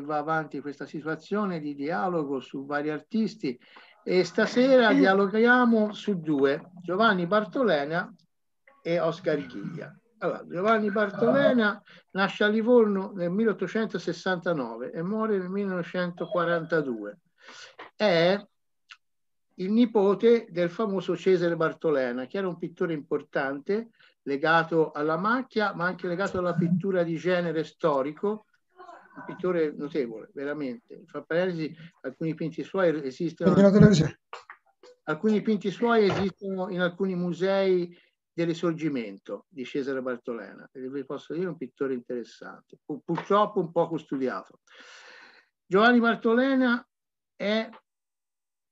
va avanti questa situazione di dialogo su vari artisti e stasera dialoghiamo su due, Giovanni Bartolena e Oscar Ghiglia. Allora, Giovanni Bartolena nasce a Livorno nel 1869 e muore nel 1942. È il nipote del famoso Cesare Bartolena, che era un pittore importante legato alla macchia, ma anche legato alla pittura di genere storico, un pittore notevole, veramente. Fra parentesi, alcuni pinti suoi esistono... Alcuni pinti suoi esistono in alcuni musei del risorgimento di Cesare Bartolena, vi posso dire un pittore interessante, purtroppo un poco studiato. Giovanni Bartolena è,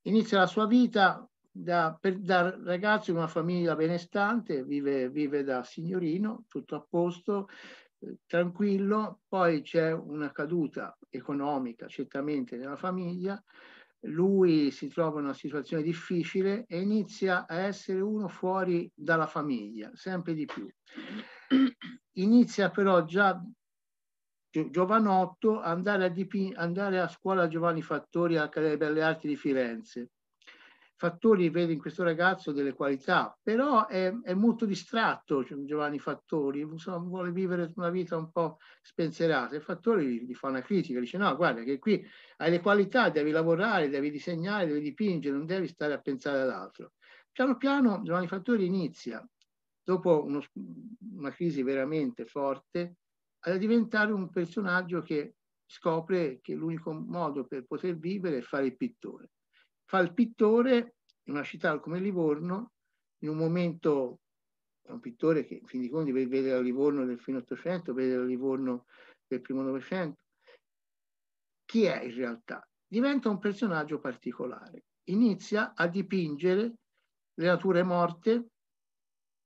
inizia la sua vita da, per, da, ragazzo in una famiglia benestante, vive, vive da signorino, tutto a posto, tranquillo, poi c'è una caduta economica certamente nella famiglia, lui si trova in una situazione difficile e inizia a essere uno fuori dalla famiglia, sempre di più. Inizia però già giovanotto andare a, andare a scuola Giovanni Fattori alla Accademia delle Arti di Firenze Fattori vede in questo ragazzo delle qualità, però è, è molto distratto cioè, Giovanni Fattori, vuole vivere una vita un po' spensierata. Il Fattori gli, fa una critica, dice no, guarda che qui hai le qualità, devi lavorare, devi disegnare, devi dipingere, non devi stare a pensare ad altro. Piano piano Giovanni Fattori inizia, dopo uno, una crisi veramente forte, a diventare un personaggio che scopre che l'unico modo per poter vivere è fare il pittore Fa il pittore in una città come Livorno, in un momento, è un pittore che in fin dei conti vede la Livorno del fine Ottocento, vede la Livorno del primo Novecento. Chi è in realtà? Diventa un personaggio particolare. Inizia a dipingere le nature morte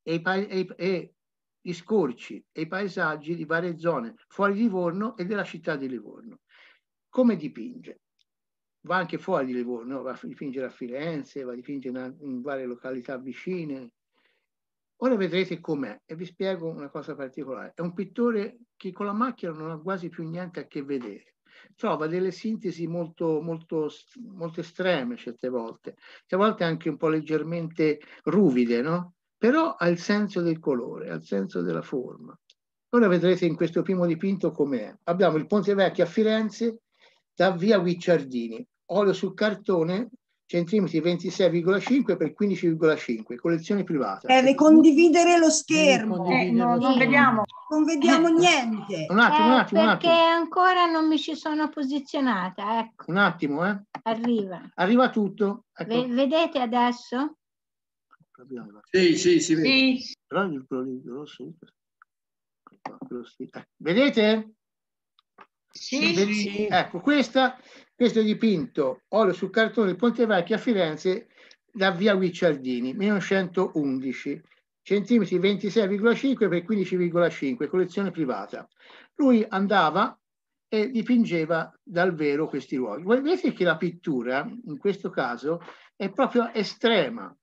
e i, e, e i scorci e i paesaggi di varie zone fuori Livorno e della città di Livorno. Come dipinge? va anche fuori di Livorno, va a dipingere a Firenze, va a dipingere in, varie località vicine. Ora vedrete com'è e vi spiego una cosa particolare. È un pittore che con la macchina non ha quasi più niente a che vedere. Trova delle sintesi molto, molto, molto estreme certe volte, certe volte anche un po' leggermente ruvide, no? però ha il senso del colore, ha il senso della forma. Ora vedrete in questo primo dipinto com'è. Abbiamo il Ponte Vecchio a Firenze da via Guicciardini olio sul cartone centimetri 26,5 per 15,5, collezione privata. Deve eh, eh, condividere lo schermo. Condividere eh, no, lo non, schermo. Vediamo. non vediamo eh, niente. Un attimo, eh, un attimo. Perché un attimo. ancora non mi ci sono posizionata. Ecco. Un attimo, eh. Arriva. Arriva tutto. Ecco. V vedete adesso? Sì, sì, si vede. Sì. Però il rosso. Ecco, vedete? Sì, sì, Ecco, questa, questo è dipinto olio su cartone del Ponte Vecchio a Firenze da via Guicciardini, 1911, centimetri 26,5 x 15,5, collezione privata. Lui andava e dipingeva dal vero questi luoghi. Voi Vedete che la pittura, in questo caso, è proprio estrema.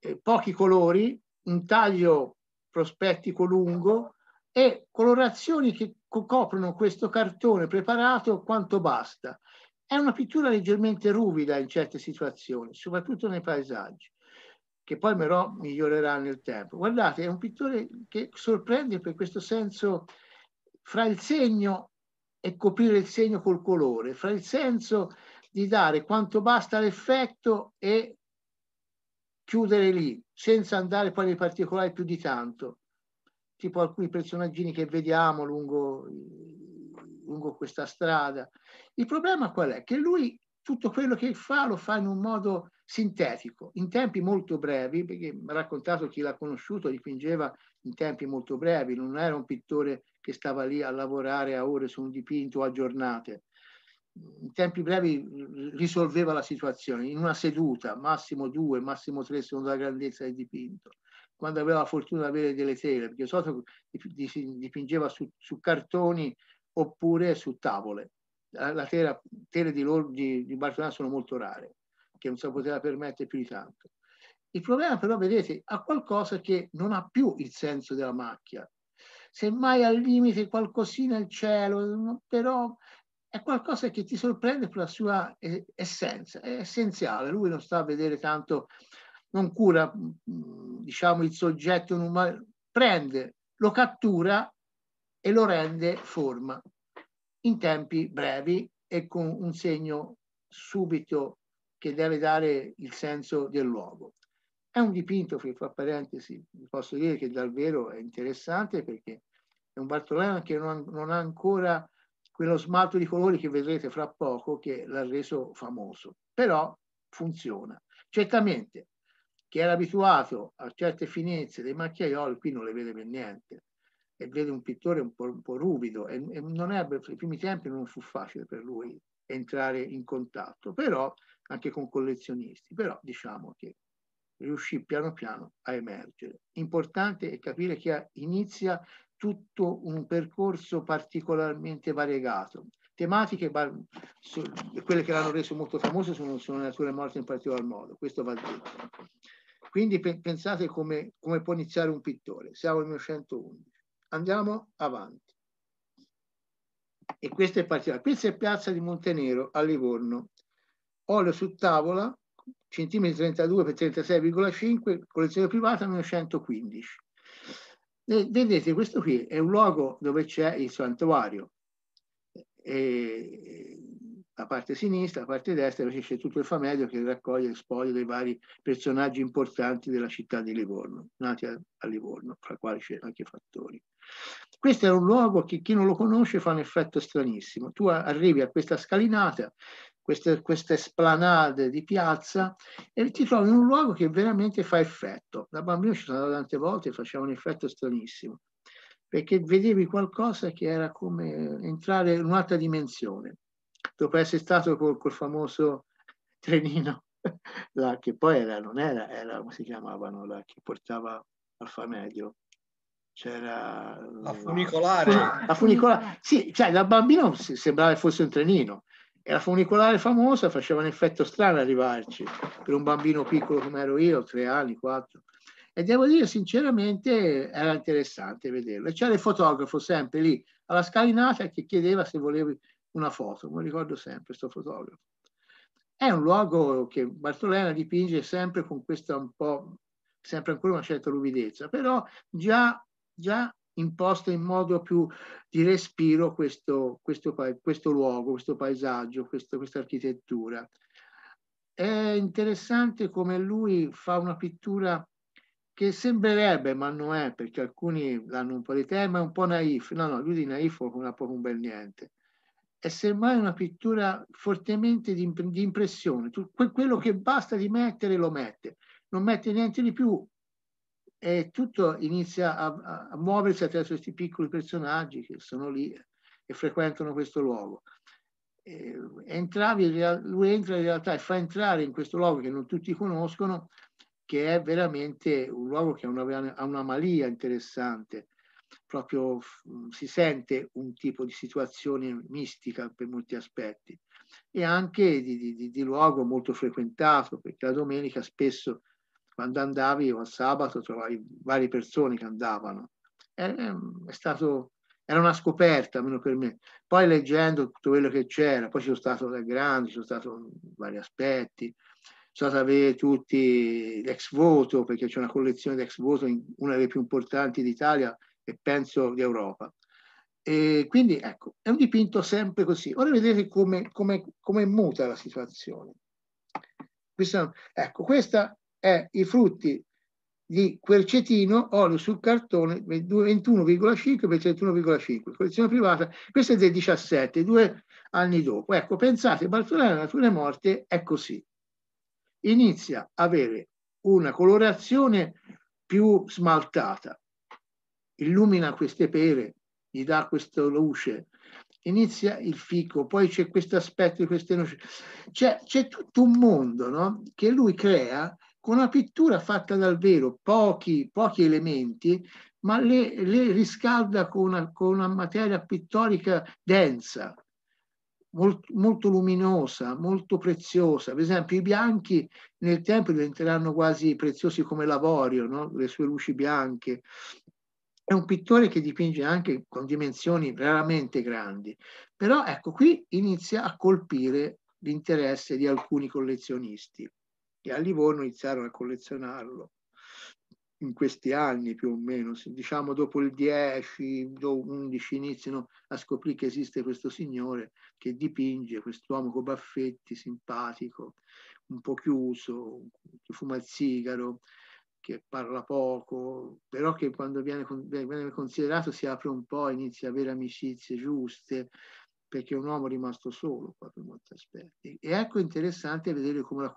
Eh, pochi colori, un taglio prospettico lungo, e colorazioni che coprono questo cartone preparato quanto basta. È una pittura leggermente ruvida in certe situazioni, soprattutto nei paesaggi, che poi però migliorerà nel tempo. Guardate, è un pittore che sorprende per questo senso fra il segno e coprire il segno col colore, fra il senso di dare quanto basta l'effetto e chiudere lì, senza andare poi nei particolari più di tanto tipo alcuni personaggini che vediamo lungo, lungo questa strada. Il problema qual è? Che lui tutto quello che fa lo fa in un modo sintetico, in tempi molto brevi, perché mi ha raccontato chi l'ha conosciuto, dipingeva in tempi molto brevi, non era un pittore che stava lì a lavorare a ore su un dipinto a giornate. In tempi brevi risolveva la situazione, in una seduta, massimo due, massimo tre secondo la grandezza del dipinto quando aveva la fortuna di avere delle tele, perché Soto dipingeva su, su cartoni oppure su tavole. La, tela, tele di, loro, di, di Bartolana sono molto rare, che non si poteva permettere più di tanto. Il problema però, vedete, ha qualcosa che non ha più il senso della macchia. Semmai al limite qualcosina il cielo, però è qualcosa che ti sorprende per la sua essenza, è essenziale. Lui non sta a vedere tanto non cura mm, mm, diciamo, il soggetto, umano, prende, lo cattura e lo rende forma in tempi brevi e con un segno subito che deve dare il senso del luogo. È un dipinto, fra parentesi, posso dire che davvero è interessante perché è un Bartolano che non, non ha ancora quello smalto di colori che vedrete fra poco che l'ha reso famoso, però funziona. Certamente chi era abituato a certe finezze dei macchiaioli qui non le vede per niente e vede un pittore un po', un po ruvido e, e non ebbe, i primi tempi non fu facile per lui entrare in contatto, però anche con collezionisti, però diciamo che riuscì piano piano a emergere. Importante è capire che inizia tutto un percorso particolarmente variegato. Tematiche, quelle che l'hanno reso molto famoso sono, sono le nature morte in particolar modo, questo va detto. Quindi pe pensate come, come può iniziare un pittore. Siamo al 1911. Andiamo avanti. E questa è partita. Questa è Piazza di Montenero a Livorno. Olio su tavola, centimetri 32 x 36,5, collezione privata 1915. E, vedete, questo qui è un luogo dove c'è il santuario. E, la parte sinistra, la parte destra, invece c'è tutto il famedio che raccoglie il spoglio dei vari personaggi importanti della città di Livorno, nati a, a Livorno, fra i quali c'è anche Fattori. Questo è un luogo che chi non lo conosce fa un effetto stranissimo. Tu arrivi a questa scalinata, queste, queste splanade di piazza e ti trovi in un luogo che veramente fa effetto. Da bambino ci sono andato tante volte e faceva un effetto stranissimo perché vedevi qualcosa che era come entrare in un'altra dimensione dopo essere stato col, col famoso trenino, là, che poi era, non era, era come si chiamavano, là, che portava Alfa Medio. C'era la funicolare. La funicolare, sì, cioè da bambino sembrava che fosse un trenino. E la funicolare famosa faceva un effetto strano arrivarci per un bambino piccolo come ero io, tre anni, quattro. E devo dire sinceramente era interessante vederlo. E c'era il fotografo sempre lì alla scalinata che chiedeva se volevi una foto, come ricordo sempre, questo fotografo. È un luogo che Bartolena dipinge sempre con questa un po', sempre ancora una certa ruvidezza, però già, già imposta in modo più di respiro questo, questo, questo luogo, questo paesaggio, questo, questa architettura. È interessante come lui fa una pittura che sembrerebbe, ma non è, perché alcuni l'hanno un po' di tema, è un po' naif. No, no, lui di naif non ha proprio un bel niente è semmai una pittura fortemente di, di impressione. Tu, que, quello che basta di mettere lo mette, non mette niente di più e tutto inizia a, a muoversi attraverso questi piccoli personaggi che sono lì e frequentano questo luogo. E, entravi, lui entra in realtà e fa entrare in questo luogo che non tutti conoscono, che è veramente un luogo che ha una, ha una malia interessante, proprio mm, si sente un tipo di situazione mistica per molti aspetti e anche di, di, di luogo molto frequentato perché la domenica spesso quando andavi o al sabato trovavi varie persone che andavano. È, è stato, era una scoperta, almeno per me. Poi leggendo tutto quello che c'era, poi ci sono stato da grandi, ci sono stati vari aspetti, sono stato a vedere tutti l'ex voto, perché c'è una collezione d'ex voto, una delle più importanti d'Italia, e penso di Europa. E quindi ecco, è un dipinto sempre così. Ora vedete come, come, come muta la situazione. Questa, ecco, questi è i frutti di quel cetino olio sul cartone 21,5 per 31,5, collezione privata, questo è del 17, due anni dopo. Ecco, pensate, Bartolomeo Natura e Morte è così. Inizia a avere una colorazione più smaltata, illumina queste pere, gli dà questa luce, inizia il fico, poi c'è questo aspetto di queste noci. C'è, c'è tutto un mondo no? che lui crea con una pittura fatta dal vero, pochi, pochi elementi, ma le, le riscalda con una, con una, materia pittorica densa, molt, molto luminosa, molto preziosa. Per esempio i bianchi nel tempo diventeranno quasi preziosi come l'avorio, no? le sue luci bianche. È un pittore che dipinge anche con dimensioni veramente grandi, però ecco qui inizia a colpire l'interesse di alcuni collezionisti che a Livorno iniziarono a collezionarlo in questi anni più o meno, diciamo dopo il 10, dopo 11 iniziano a scoprire che esiste questo signore che dipinge, quest'uomo con baffetti, simpatico, un po' chiuso, che fuma il sigaro, che parla poco, però che quando viene, viene considerato si apre un po', inizia ad avere amicizie giuste, perché è un uomo rimasto solo qua per molti aspetti. E ecco interessante vedere come la,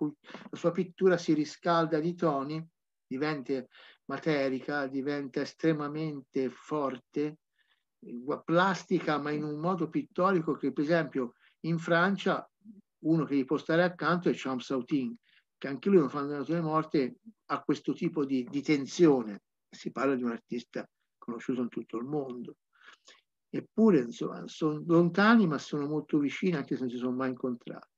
la sua pittura si riscalda di toni, diventa materica, diventa estremamente forte, plastica, ma in un modo pittorico che per esempio in Francia uno che gli può stare accanto è Champs Sautin, che anche lui, quando è la sua morte, ha questo tipo di, di tensione. Si parla di un artista conosciuto in tutto il mondo. Eppure, insomma, sono lontani ma sono molto vicini anche se non si sono mai incontrati.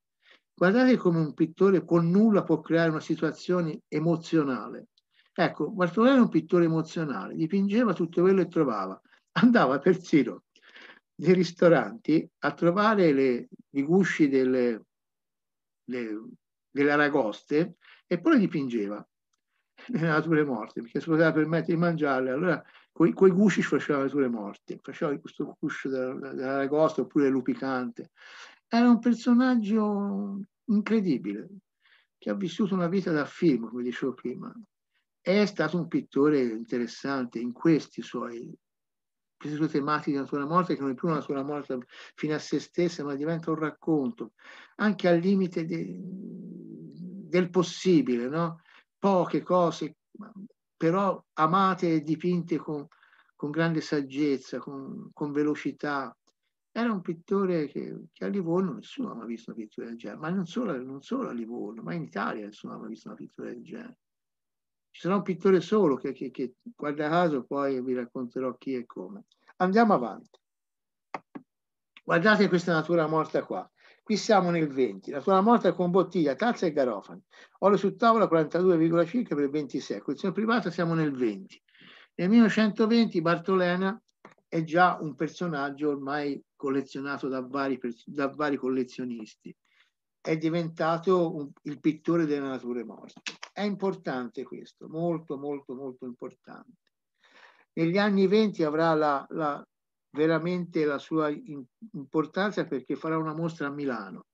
Guardate come un pittore con nulla può creare una situazione emozionale. Ecco, Bartolomeo era un pittore emozionale, dipingeva tutto quello che trovava. Andava persino nei ristoranti a trovare le, i gusci delle, le, delle aragoste e poi le dipingeva nelle nature morte, perché si poteva permettere di mangiarle, allora coi, coi gusci faceva le nature morte, faceva questo guscio dell'aragosta oppure lupicante. Era un personaggio incredibile, che ha vissuto una vita da film, come dicevo prima. È stato un pittore interessante in questi suoi episodi tematiche della sua morte, che non è più una sua morte fino a se stessa, ma diventa un racconto, anche al limite de, del possibile, no? poche cose, però amate e dipinte con, con grande saggezza, con, con, velocità. Era un pittore che, che a Livorno nessuno aveva visto una pittura del genere, ma non solo, non solo a Livorno, ma in Italia nessuno aveva visto una pittura del genere ci sarà un pittore solo che, che, che guarda caso poi vi racconterò chi e come. Andiamo avanti. Guardate questa natura morta qua. Qui siamo nel 20. Natura morta con bottiglia, tazza e garofani. Olio su tavola 42,5 per 26. Collezione privata siamo nel 20. Nel 1920 Bartolena è già un personaggio ormai collezionato da vari, da vari collezionisti è diventato un, il pittore delle nature morte. È importante questo, molto, molto, molto importante. Negli anni venti avrà la, la, veramente la sua in, importanza perché farà una mostra a Milano.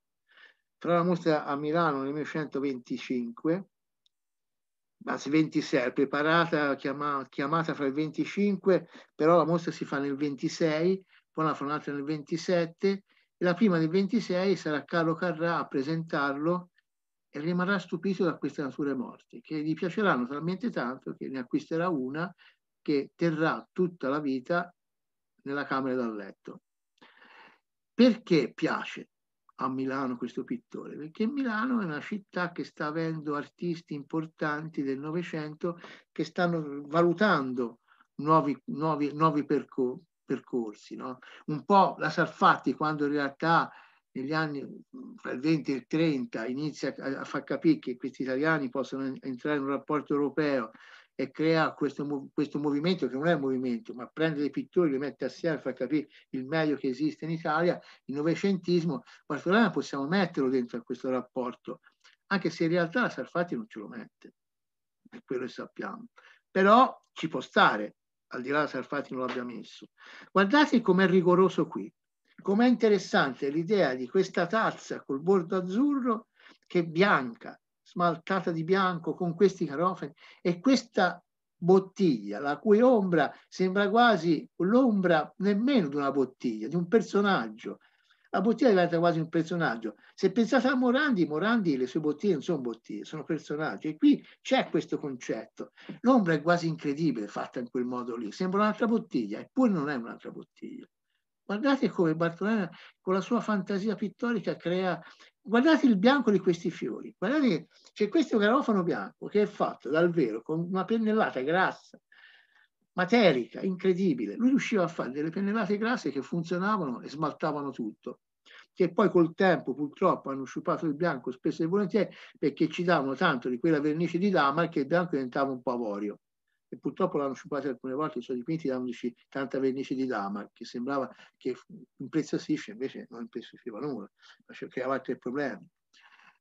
Farà la mostra a Milano nel 1925, anzi 26, preparata, chiamata, chiamata fra il 25, però la mostra si fa nel 26, poi la fa un'altra nel 27 e la prima del 26 sarà Carlo Carrà a presentarlo e rimarrà stupito da queste nature morte, che gli piaceranno talmente tanto che ne acquisterà una che terrà tutta la vita nella camera da letto. Perché piace a Milano questo pittore? Perché Milano è una città che sta avendo artisti importanti del Novecento che stanno valutando nuovi, nuovi, nuovi percorsi percorsi. No? Un po' la Sarfatti quando in realtà negli anni fra il 20 e il 30 inizia a, far capire che questi italiani possono entrare in un rapporto europeo e crea questo, questo movimento che non è un movimento, ma prende dei pittori, li mette assieme, fa capire il meglio che esiste in Italia, il novecentismo, Bartolana possiamo metterlo dentro a questo rapporto, anche se in realtà la Sarfatti non ce lo mette, è quello che sappiamo. Però ci può stare, al di là che Sarfati non l'abbia messo. Guardate com'è rigoroso qui, com'è interessante l'idea di questa tazza col bordo azzurro che è bianca, smaltata di bianco con questi carofani e questa bottiglia, la cui ombra sembra quasi l'ombra nemmeno di una bottiglia, di un personaggio la bottiglia diventa quasi un personaggio. Se pensate a Morandi, Morandi e le sue bottiglie non sono bottiglie, sono personaggi. E qui c'è questo concetto. L'ombra è quasi incredibile fatta in quel modo lì. Sembra un'altra bottiglia, eppure non è un'altra bottiglia. Guardate come Bartolena con la sua fantasia pittorica crea... Guardate il bianco di questi fiori. Guardate, c'è questo garofano bianco che è fatto dal vero con una pennellata grassa, materica, incredibile. Lui riusciva a fare delle pennellate grasse che funzionavano e smaltavano tutto che poi col tempo purtroppo hanno sciupato il bianco spesso e volentieri perché ci davano tanto di quella vernice di dama che il bianco diventava un po' avorio e purtroppo l'hanno sciupato alcune volte i suoi dipinti dandoci tanta vernice di dama che sembrava che impreziosisce invece non impreziosiva nulla ma creava altri problemi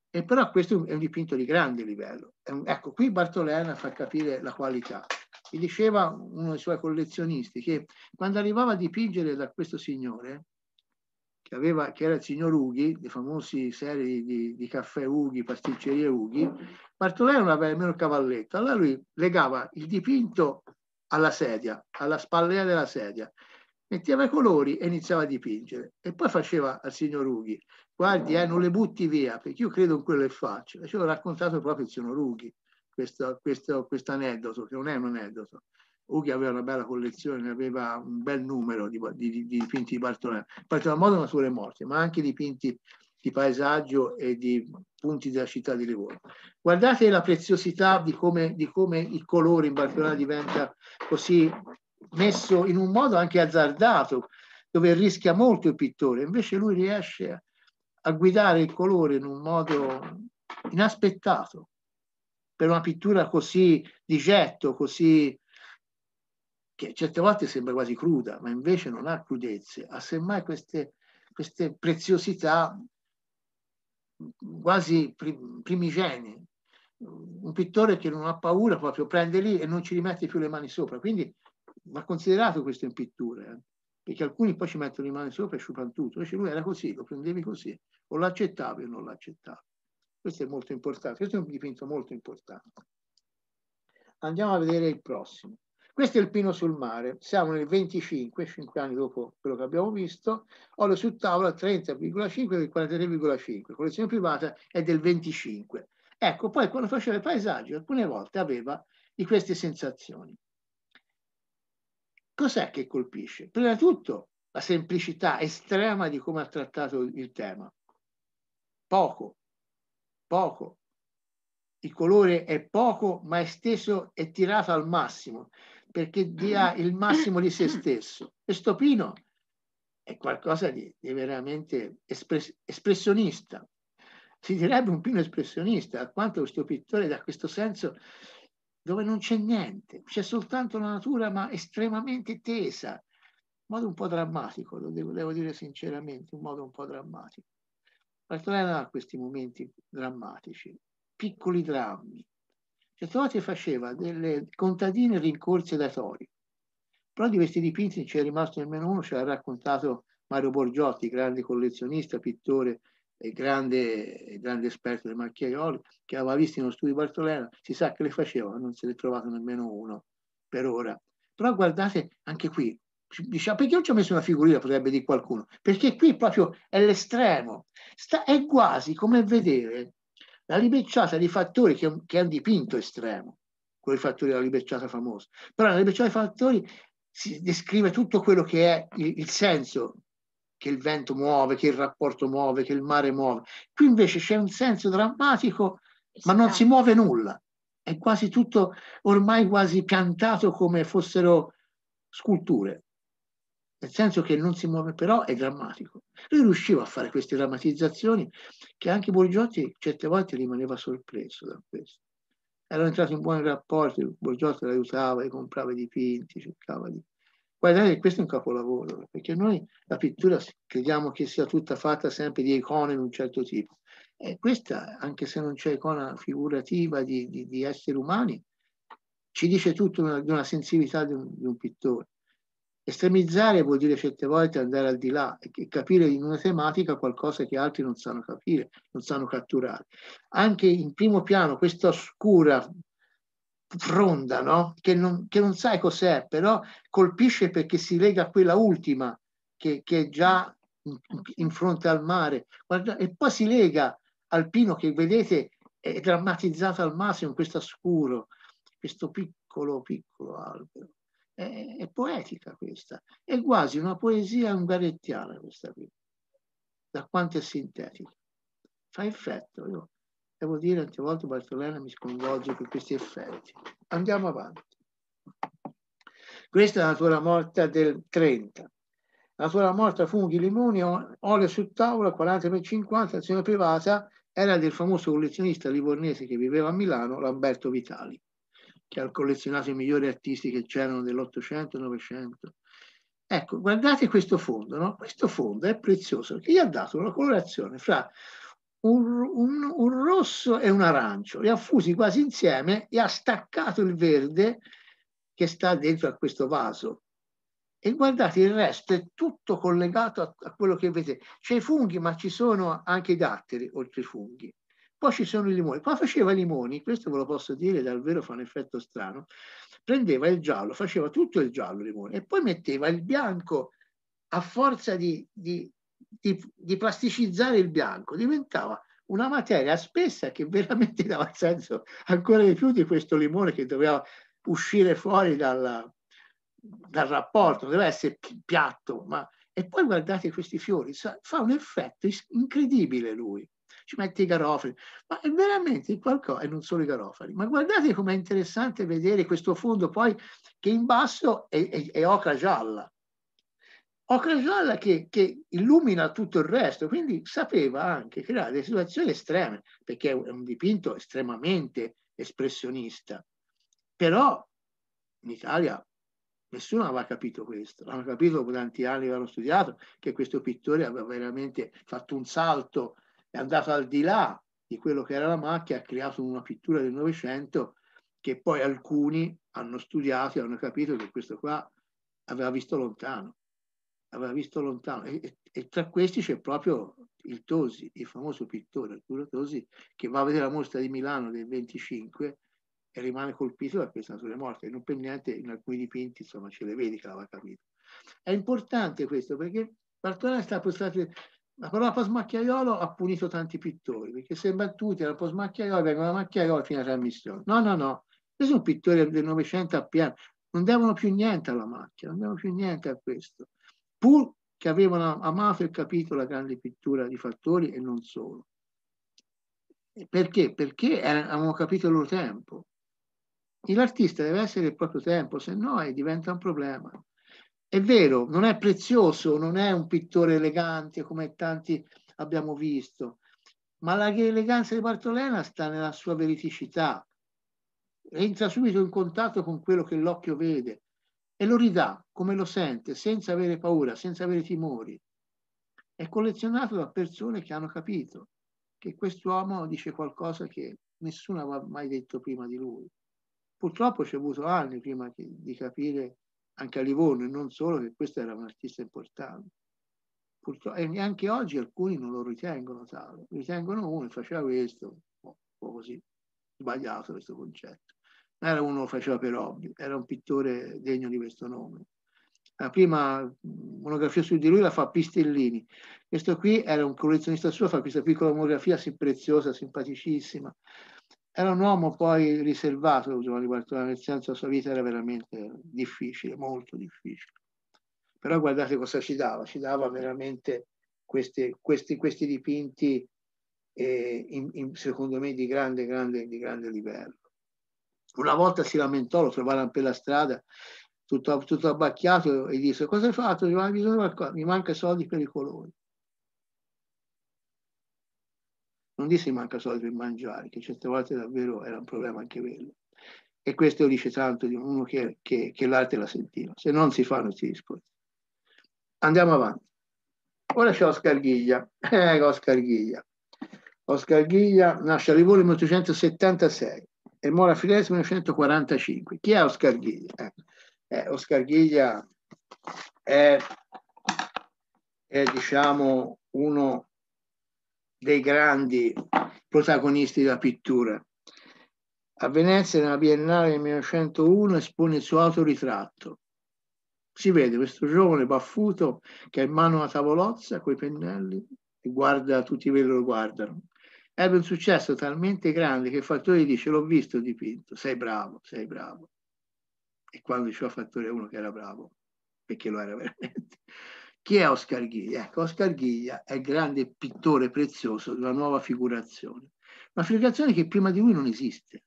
e però questo è un dipinto di grande livello ecco qui Bartolena fa capire la qualità mi diceva uno dei suoi collezionisti che quando arrivava a dipingere da questo signore che, aveva, che era il signor Ughi, dei famosi seri di, di, caffè Ughi, pasticcerie Ughi, Bartoleo non aveva nemmeno il cavalletto, allora lui legava il dipinto alla sedia, alla spallea della sedia, metteva i colori e iniziava a dipingere e poi faceva al signor Ughi, guardi eh, non le butti via perché io credo in quello che faccio, e ci ho raccontato proprio il signor Ughi questo, questo, questo aneddoto, che non è un aneddoto. Ughi aveva una bella collezione, aveva un bel numero di, di, di dipinti di Bartolomeo, in particolar modo nature morte, ma anche dipinti di paesaggio e di punti della città di Livorno. Guardate la preziosità di come, di come il colore in Bartolomeo diventa così messo in un modo anche azzardato, dove rischia molto il pittore, invece lui riesce a, a guidare il colore in un modo inaspettato, per una pittura così di getto, così che certe volte sembra quasi cruda, ma invece non ha crudezze, ha semmai queste, queste preziosità quasi prim- primigenie. Un pittore che non ha paura proprio prende lì e non ci rimette più le mani sopra. Quindi va considerato questo in pittura, eh, perché alcuni poi ci mettono le mani sopra e sciupano tutto. Invece lui era così, lo prendevi così, o l'accettavi o non l'accettavi. Questo è molto importante, questo è un dipinto molto importante. Andiamo a vedere il prossimo. Questo è il Pino sul mare, siamo nel 25, 5 anni dopo quello che abbiamo visto, olio su tavola 30,5 del 43,5, collezione privata è del 25. Ecco, poi quando faceva il paesaggio, alcune volte aveva di queste sensazioni. Cos'è che colpisce? Prima di tutto la semplicità estrema di come ha trattato il tema. Poco, poco. Il colore è poco, ma è steso e tirato al massimo perché dia il massimo di se stesso. Questo pino è qualcosa di, di veramente espress, espressionista. Si direbbe un pino espressionista, a quanto questo pittore dà questo senso dove non c'è niente, c'è soltanto la natura ma estremamente tesa, in modo un po' drammatico, lo devo, devo dire sinceramente, in modo un po' drammatico. Bartolena ha questi momenti drammatici, piccoli drammi, Certe cioè, volte faceva delle contadine rincorse da tori. Però di questi dipinti non c'è rimasto nemmeno uno, ce l'ha raccontato Mario Borgiotti, grande collezionista, pittore e grande, grande esperto del macchiaioli, che aveva visto in uno studio di Bartolena, si sa che le faceva, non se ne è trovato nemmeno uno per ora. Però guardate anche qui, diciamo, perché non ci ho messo una figurina, potrebbe dire qualcuno, perché qui proprio è l'estremo, Sta, è quasi come vedere la libecciata dei fattori che, che, è un dipinto estremo, quello di fattori della libecciata famosa, però la libecciata dei fattori si descrive tutto quello che è il, il senso che il vento muove, che il rapporto muove, che il mare muove. Qui invece c'è un senso drammatico, ma non si muove nulla. È quasi tutto ormai quasi piantato come fossero sculture, nel senso che non si muove però è drammatico. Lui riusciva a fare queste drammatizzazioni che anche Borgiotti certe volte rimaneva sorpreso da questo. Erano entrati in buoni rapporti, Borgiotti l'aiutava, gli comprava i dipinti, cercava di... Guardate che questo è un capolavoro, perché noi la pittura crediamo che sia tutta fatta sempre di icone di un certo tipo. E questa, anche se non c'è icona figurativa di, di, di esseri umani, ci dice tutto una, di una sensibilità di un, di un pittore. Estremizzare vuol dire certe volte andare al di là e capire in una tematica qualcosa che altri non sanno capire, non sanno catturare. Anche in primo piano questa oscura fronda, no? che, non, che, non, sai cos'è, però colpisce perché si lega a quella ultima che, che è già in, in, fronte al mare. Guarda, e poi si lega al pino che vedete è drammatizzato al massimo, questo scuro, questo piccolo, piccolo albero è, è poetica questa, è quasi una poesia ungarettiana questa qui, da quanto è sintetica. Fa effetto, io devo dire, tante volte Bartolena mi sconvolge per questi effetti. Andiamo avanti. Questa è la natura morta del 30. Natura morta, funghi, limoni, olio su tavola, 40 per 50, azione privata, era del famoso collezionista livornese che viveva a Milano, Lamberto Vitali che ha collezionato i migliori artisti che c'erano dell'Ottocento e Novecento. Ecco, guardate questo fondo, no? questo fondo è prezioso perché gli ha dato una colorazione fra un, un, un rosso e un arancio, li ha fusi quasi insieme e ha staccato il verde che sta dentro a questo vaso. E guardate, il resto è tutto collegato a, a quello che vedete. C'è i funghi, ma ci sono anche i datteri oltre i funghi. Poi ci sono i limoni. Qua faceva i limoni, questo ve lo posso dire, davvero fa un effetto strano, prendeva il giallo, faceva tutto il giallo limone e poi metteva il bianco a forza di, di, di, di plasticizzare il bianco, diventava una materia spessa che veramente dava senso ancora di più di questo limone che doveva uscire fuori dalla, dal rapporto, doveva essere piatto, ma... E poi guardate questi fiori, fa un effetto incredibile lui ci mette i garofani, ma è veramente qualcosa, e non solo i garofani, ma guardate com'è interessante vedere questo fondo poi che in basso è, è, è ocra gialla, ocra gialla che, che, illumina tutto il resto, quindi sapeva anche creare delle situazioni estreme, perché è un dipinto estremamente espressionista, però in Italia nessuno aveva capito questo, l'hanno capito dopo tanti anni che avevano studiato, che questo pittore aveva veramente fatto un salto è andato al di là di quello che era la macchia, ha creato una pittura del Novecento che poi alcuni hanno studiato e hanno capito che questo qua aveva visto lontano, aveva visto lontano. E, e tra questi c'è proprio il Tosi, il famoso pittore Arturo Tosi, che va a vedere la mostra di Milano del 25 e rimane colpito da questa natura morte. Non per niente in alcuni dipinti, insomma, ce le vedi che l'aveva capito. È importante questo perché Bartolomeo sta stato... La parola posmacchiaiolo ha punito tanti pittori, perché se battuti erano posmacchiaiolo, vengono macchiaiolo fino alla trasmissione. No, no, no. è un pittore del Novecento a piano, non devono più niente alla macchia, non devono più niente a questo. Pur che avevano amato e capito la grande pittura di Fattori e non solo. Perché? Perché avevano capito il loro tempo. L'artista deve essere il proprio tempo, se no eh, diventa un problema. È vero, non è prezioso, non è un pittore elegante come tanti abbiamo visto, ma la eleganza di Bartolena sta nella sua veriticità. Entra subito in contatto con quello che l'occhio vede e lo ridà come lo sente, senza avere paura, senza avere timori. È collezionato da persone che hanno capito che quest'uomo dice qualcosa che nessuno aveva mai detto prima di lui. Purtroppo ci è avuto anni prima di capire anche a Livorno e non solo, che questo era un artista importante. Purtroppo, e neanche oggi alcuni non lo ritengono tale, ritengono uno che faceva questo, un po', così, sbagliato questo concetto. Non era uno che faceva per hobby, era un pittore degno di questo nome. La prima monografia su di lui la fa Pistellini. Questo qui era un collezionista suo, fa questa piccola monografia sì, preziosa, simpaticissima, era un uomo poi riservato Giovanni Bartolone, nel senso la sua vita era veramente difficile, molto difficile. Però guardate cosa ci dava, ci dava veramente questi, questi, questi dipinti, eh, in, in, secondo me, di grande, grande, di grande livello. Una volta si lamentò, lo trovarono per la strada, tutto, tutto abbacchiato, e disse, cosa hai fatto? Mi manca soldi per i colori. non dissi manca soldi per mangiare, che certe volte davvero era un problema anche quello. E questo lo dice tanto di uno che, che, che l'arte la sentiva. Se non si fanno questi discorsi. Andiamo avanti. Ora c'è Oscar Ghiglia. Eh, Oscar Ghiglia. Oscar Ghiglia nasce a Livorno nel 1876 e muore a Firenze nel 1945. Chi è Oscar Ghiglia? Eh, eh, Oscar Ghiglia è, è, diciamo, uno dei grandi protagonisti della pittura. A Venezia, nella Biennale del 1901, espone il suo autoritratto. Si vede questo giovane baffuto che ha in mano una tavolozza coi pennelli e guarda, tutti quelli lo guardano. Ebbe un successo talmente grande che il fattore dice l'ho visto dipinto, sei bravo, sei bravo. E quando diceva fattore uno che era bravo, perché lo era veramente. Chi è Oscar Ghiglia? Ecco, Oscar Ghiglia è il grande pittore prezioso della nuova figurazione, una figurazione che prima di lui non esiste.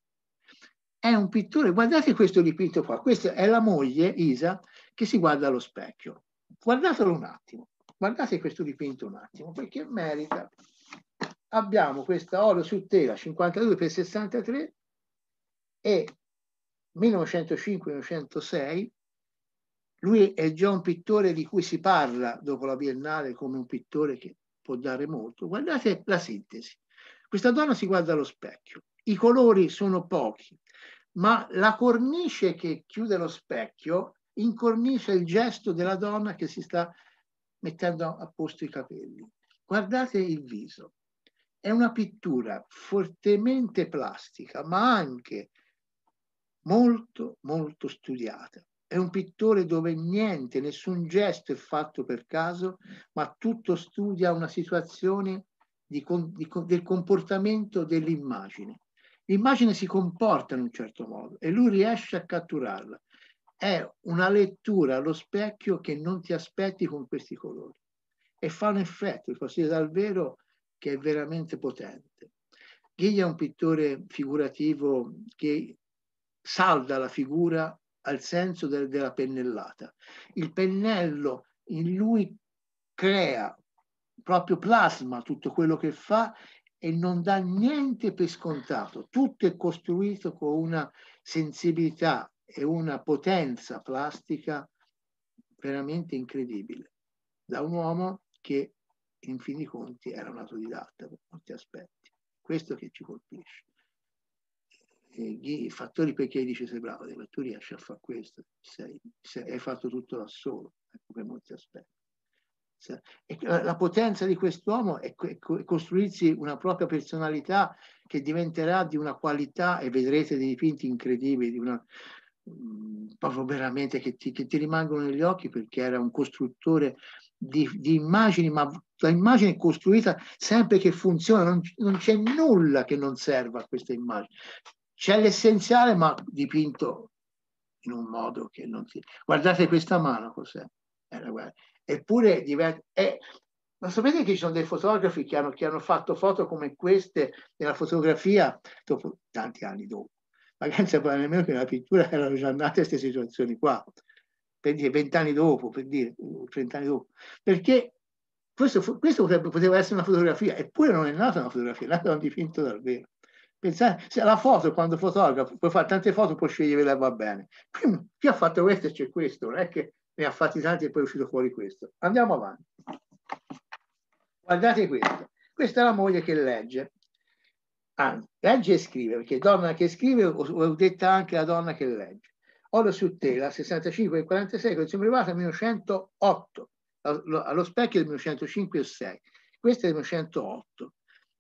È un pittore, guardate questo dipinto qua, questa è la moglie Isa che si guarda allo specchio. Guardatelo un attimo, guardate questo dipinto un attimo, perché merita. Abbiamo questa oro su tela 52x63 e 1905-1906 lui è già un pittore di cui si parla dopo la Biennale come un pittore che può dare molto. Guardate la sintesi. Questa donna si guarda allo specchio, i colori sono pochi, ma la cornice che chiude lo specchio incornice il gesto della donna che si sta mettendo a posto i capelli. Guardate il viso. È una pittura fortemente plastica, ma anche molto, molto studiata. È un pittore dove niente, nessun gesto è fatto per caso, ma tutto studia una situazione di, di, del comportamento dell'immagine. L'immagine si comporta in un certo modo e lui riesce a catturarla. È una lettura allo specchio che non ti aspetti con questi colori e fa un effetto, il fossile dal vero, che è veramente potente. Ghiglia è un pittore figurativo che salda la figura al senso del, della pennellata. Il pennello in lui crea, proprio plasma tutto quello che fa e non dà niente per scontato. Tutto è costruito con una sensibilità e una potenza plastica veramente incredibile da un uomo che in fin dei conti era un autodidatta per molti aspetti. Questo che ci colpisce i fattori perché dice sei bravo, ma tu riesci a fare questo, sei, sei, hai fatto tutto da solo, ecco per molti aspetti. La, la potenza di quest'uomo è, è, è costruirsi una propria personalità che diventerà di una qualità e vedrete dei dipinti incredibili, di una, mh, mm, proprio veramente che ti, che ti, rimangono negli occhi perché era un costruttore di, di immagini, ma l'immagine è costruita sempre che funziona, non, non c'è nulla che non serva a questa immagine. C'è l'essenziale, ma dipinto in un modo che non si... Guardate questa mano cos'è. Eh, Eppure diventa... Eh, ma sapete che ci sono dei fotografi che hanno, che hanno fatto foto come queste della fotografia dopo tanti anni dopo. Magari non sapevano nemmeno che nella pittura erano già andate queste situazioni qua. Per dire, vent'anni dopo, per dire, trent'anni dopo. Perché questo, questo poteva essere una fotografia, eppure non è nata una fotografia, è nata un dipinto davvero. Pensate, la foto quando fotografo, puoi fare tante foto, puoi scegliere lei eh, va bene. Prima, chi ha fatto questo e c'è questo, non è che ne ha fatti tanti e poi è uscito fuori questo. Andiamo avanti. Guardate questo. Questa è la moglie che legge. Anzi, legge e scrive, perché donna che scrive, ho detta anche la donna che legge. Oro su tela, 65 e 46, collezione privata, meno 108. Allo specchio del meno 105 e 6. Questo è il meno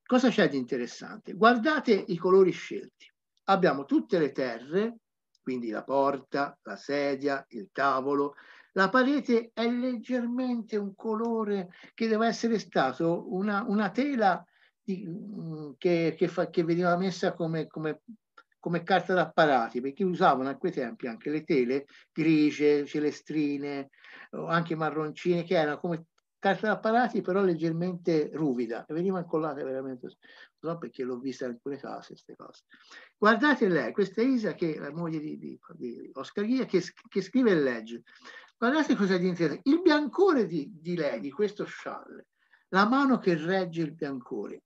Cosa c'è di interessante? Guardate i colori scelti. Abbiamo tutte le terre, quindi la porta, la sedia, il tavolo. La parete è leggermente un colore che deve essere stato una, una tela di, mm, che, che, fa, che, veniva messa come, come, come carta d'apparati, perché usavano a quei tempi anche le tele grigie, celestrine, anche marroncine, che erano come carta apparati però leggermente ruvida veniva incollata veramente so perché l'ho vista in alcune case queste cose guardate lei questa è Isa che è la moglie di, di, di Oscar Ghia che, che, scrive e legge guardate cosa è di interessante il biancore di, di lei di questo scialle la mano che regge il biancore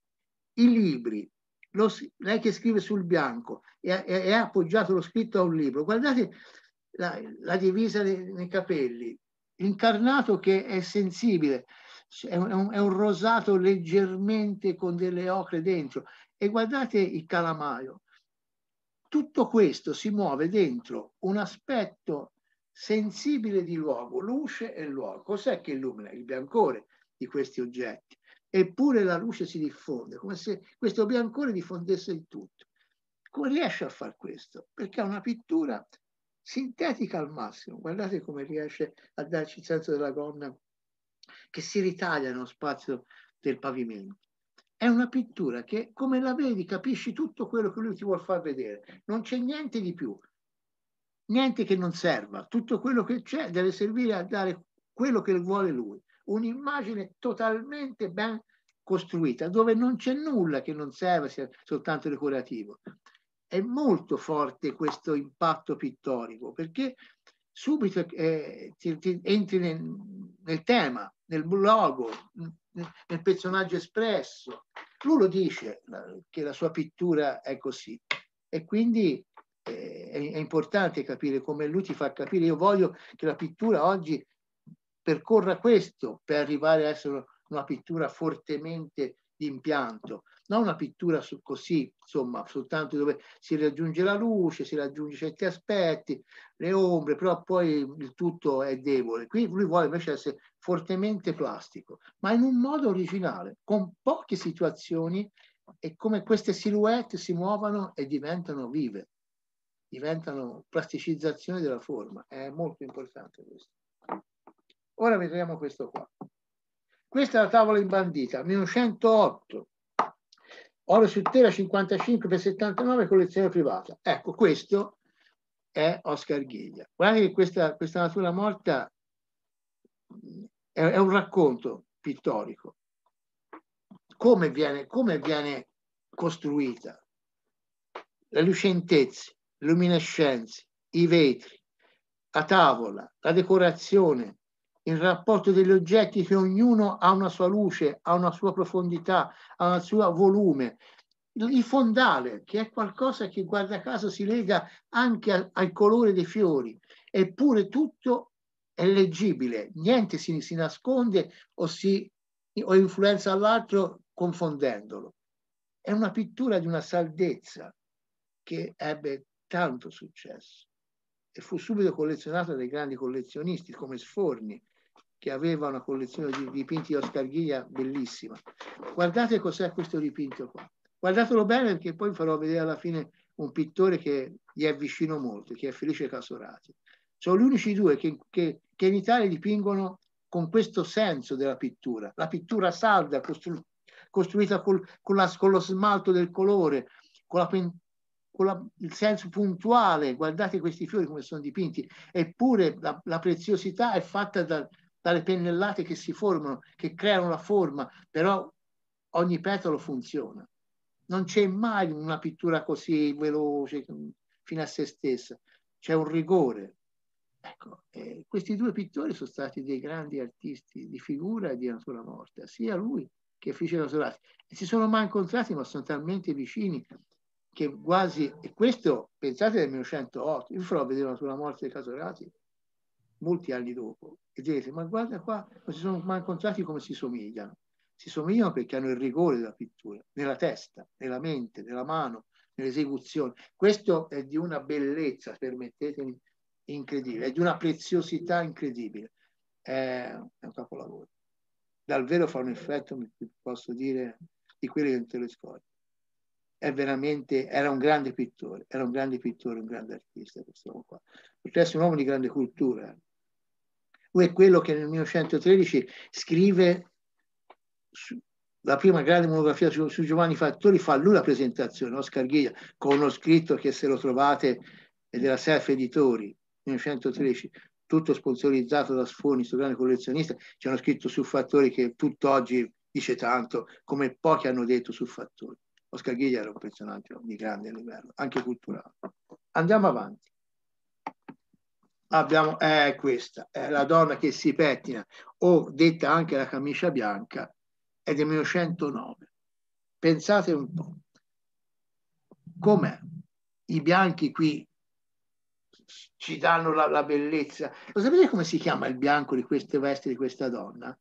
i libri lo, lei che scrive sul bianco e, e, ha appoggiato lo scritto a un libro guardate la, la divisa nei, nei capelli incarnato che è sensibile, è un, è un rosato leggermente con delle ocre dentro. E guardate il calamaio. Tutto questo si muove dentro un aspetto sensibile di luogo, luce e luogo. Cos'è che illumina? Il biancore di questi oggetti. Eppure la luce si diffonde, come se questo biancore diffondesse il tutto. Come riesce a far questo? Perché è una pittura sintetica al massimo. Guardate come riesce a darci il senso della gonna che si ritaglia nello spazio del pavimento. È una pittura che, come la vedi, capisci tutto quello che lui ti vuol far vedere. Non c'è niente di più, niente che non serva. Tutto quello che c'è deve servire a dare quello che vuole lui. Un'immagine totalmente ben costruita, dove non c'è nulla che non serva, sia soltanto decorativo è molto forte questo impatto pittorico perché subito eh, ti, ti entri nel, nel, tema, nel luogo, nel personaggio espresso. Lui lo dice che la sua pittura è così e quindi eh, è, è importante capire come lui ti fa capire. Io voglio che la pittura oggi percorra questo per arrivare a essere una pittura fortemente di impianto, non una pittura su, così, insomma, soltanto dove si raggiunge la luce, si raggiunge certi aspetti, le ombre, però poi il tutto è debole. Qui lui vuole invece essere fortemente plastico, ma in un modo originale, con poche situazioni e come queste silhouette si muovono e diventano vive, diventano plasticizzazioni della forma. È molto importante questo. Ora vedremo questo qua. Questa è la tavola imbandita, 1908. Oro su Tela 55 per 79 collezione privata. Ecco, questo è Oscar Ghiglia. Guardate che questa, questa natura morta è, è, un racconto pittorico. Come viene, come viene costruita? Le lucentezze, luminescenze, i vetri, a tavola, la decorazione, il rapporto degli oggetti che ognuno ha una sua luce, ha una sua profondità, ha un suo volume. Il fondale, che è qualcosa che guarda caso si lega anche al, al colore dei fiori, eppure tutto è leggibile, niente si, si nasconde o, si, o influenza l'altro confondendolo. È una pittura di una saldezza che ebbe tanto successo e fu subito collezionata dai grandi collezionisti come Sforni, che aveva una collezione di dipinti di Oscar Ghia bellissima. Guardate cos'è questo dipinto qua. Guardatelo bene perché poi vi farò vedere alla fine un pittore che gli è vicino molto, che è Felice Casorati. Sono gli unici due che, che, che in Italia dipingono con questo senso della pittura, la pittura salda, costru, costruita col, con, la, con, lo smalto del colore, con la con la, il senso puntuale, guardate questi fiori come sono dipinti, eppure la, la preziosità è fatta da, dalle pennellate che si formano, che creano la forma, però ogni petalo funziona. Non c'è mai una pittura così veloce fino a se stessa, c'è un rigore. Ecco, eh, questi due pittori sono stati dei grandi artisti di figura e di natura morta, sia lui che Ficero Solati. E si sono mai incontrati, ma sono talmente vicini che quasi, e questo pensate nel 1908, io farò vedere la sua morte di Casorati molti anni dopo, vedete, ma guarda qua, non si sono mai incontrati come si somigliano. Si somigliano perché hanno il rigore della pittura, nella testa, nella mente, nella mano, nell'esecuzione. Questo è di una bellezza, permettetemi, incredibile, è di una preziosità incredibile. È un capolavoro. Davvero fa un effetto, posso dire, di quello che non te lo scordi. È veramente, era un grande pittore, era un grande pittore, un grande artista questo uomo qua. Perché è un uomo di grande cultura, lui è quello che nel 1913 scrive su, la prima grande monografia su, su, Giovanni Fattori, fa lui la presentazione, Oscar Ghiglia, con uno scritto che se lo trovate è della Self Editori, 1913, tutto sponsorizzato da Sfoni, suo grande collezionista, c'è uno scritto su Fattori che tutt'oggi dice tanto, come pochi hanno detto su Fattori. Oscar Ghiglia era un personaggio di grande livello, anche culturale. Andiamo avanti abbiamo eh, questa, è eh, la donna che si pettina, o detta anche la camicia bianca, è del 1909. Pensate un po'. Com'è? I bianchi qui ci danno la, la bellezza. Lo sapete come si chiama il bianco di queste vesti di questa donna?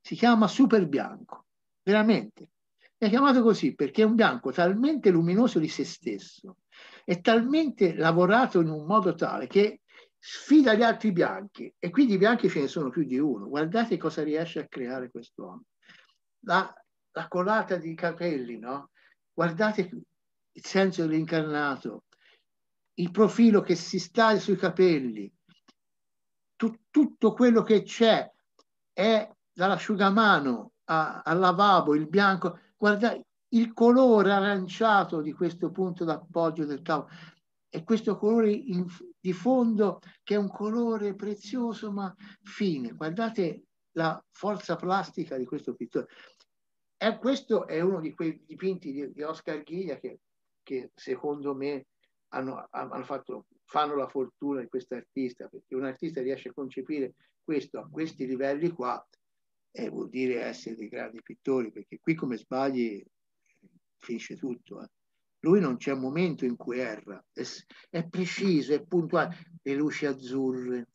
Si chiama super bianco, veramente. È chiamato così perché è un bianco talmente luminoso di se stesso, e talmente lavorato in un modo tale che sfida gli altri bianchi e quindi i bianchi ce ne sono più di uno. Guardate cosa riesce a creare quest'uomo. La, la colata di capelli, no? Guardate il senso dell'incarnato, il profilo che si sta sui capelli, Tut, tutto quello che c'è è dall'asciugamano al lavabo, il bianco. Guardate il colore aranciato di questo punto d'appoggio del tavolo e questo colore in, di fondo che è un colore prezioso ma fine. Guardate la forza plastica di questo pittore. E questo è uno di quei dipinti di, di Oscar Ghiglia che, che secondo me hanno, hanno fatto, fanno la fortuna di questo artista, perché un artista riesce a concepire questo a questi livelli qua e vuol dire essere dei grandi pittori, perché qui come sbagli finisce tutto. Eh. Lui non c'è un momento in cui erra, è, è preciso, è puntuale. Le luci azzurre,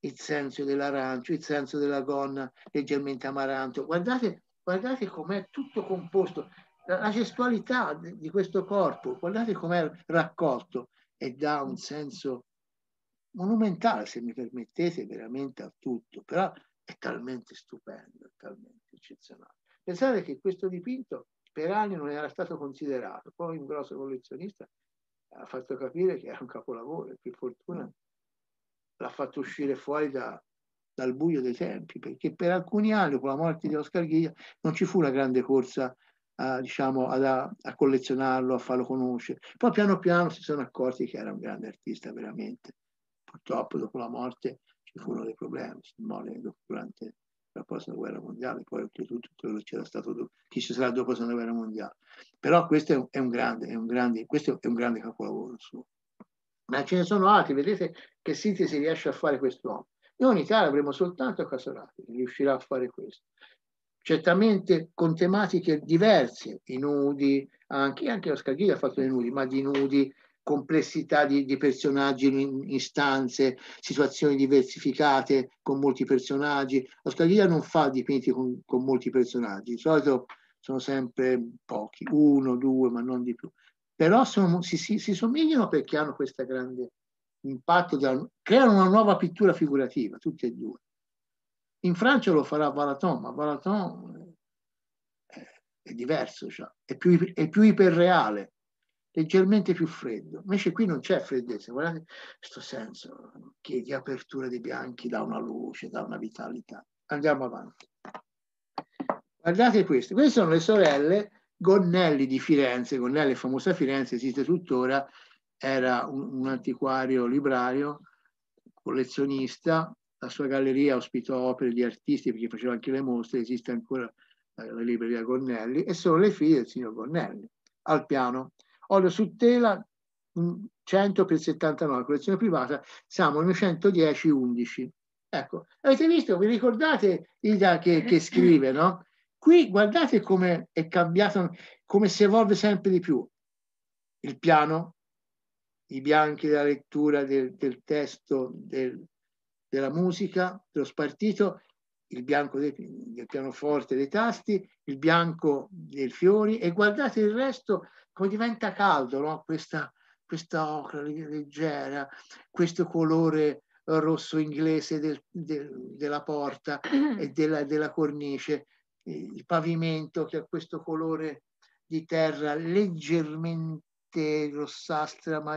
il senso dell'arancio, il senso della gonna leggermente amaranto. Guardate, guardate com'è tutto composto, la, la gestualità di, di questo corpo, guardate com'è raccolto e dà un senso monumentale, se mi permettete, veramente a tutto, però è talmente stupendo, è talmente eccezionale. Pensate che questo dipinto per anni non era stato considerato. Poi un grosso collezionista ha fatto capire che era un capolavoro per fortuna l'ha fatto uscire fuori da, dal buio dei tempi, perché per alcuni anni, dopo la morte di Oscar Ghia, non ci fu una grande corsa a, diciamo, ad, a, collezionarlo, a farlo conoscere. Poi piano piano si sono accorti che era un grande artista veramente. Purtroppo dopo la morte ci furono dei problemi, si molle durante la prossima guerra mondiale, poi tutto quello c'era stato dopo, chi ci sarà dopo la seconda guerra mondiale. Però questo è un, è un grande, è un grande, questo è un grande capolavoro suo. Ma ce ne sono altri, vedete che sintesi riesce a fare quest'uomo. Noi in Italia avremo soltanto Casorati che riuscirà a fare questo. Certamente con tematiche diverse, i nudi, anche, anche Oscar Ghiri ha fatto dei nudi, ma di nudi complessità di, di personaggi in, in, situazioni diversificate con molti personaggi. Oscar Ghia non fa dipinti con, con molti personaggi, di solito sono sempre pochi, uno, due, ma non di più. Però sono, si, si, si, somigliano perché hanno questo grande impatto, della, creano una nuova pittura figurativa, tutti e due. In Francia lo farà Valaton, ma Valaton è, eh, è diverso, cioè, è, più, è più iperreale leggermente più freddo. Invece qui non c'è freddezza, guardate questo senso che di apertura dei bianchi dà una luce, dà una vitalità. Andiamo avanti. Guardate queste, queste sono le sorelle Gonnelli di Firenze, Gonnelli famosa Firenze, esiste tuttora, era un, un antiquario librario, collezionista, la sua galleria ospitò opere di artisti perché faceva anche le mostre, esiste ancora la, eh, la libreria Gonnelli e sono le figlie del signor Gonnelli al piano olio su tela 100 mm, per 79, collezione privata, siamo 910, 11. Ecco, avete visto, vi ricordate Ida che, eh, che scrive, no? Qui guardate come è cambiato, come si evolve sempre di più il piano, i bianchi della lettura del, del testo, del, della musica, dello spartito il bianco del, del pianoforte dei tasti, il bianco dei fiori e guardate il resto come diventa caldo, no? questa, questa ocra leggera, questo colore rosso inglese del, del, della porta e della, della, cornice, il pavimento che ha questo colore di terra leggermente rossastra ma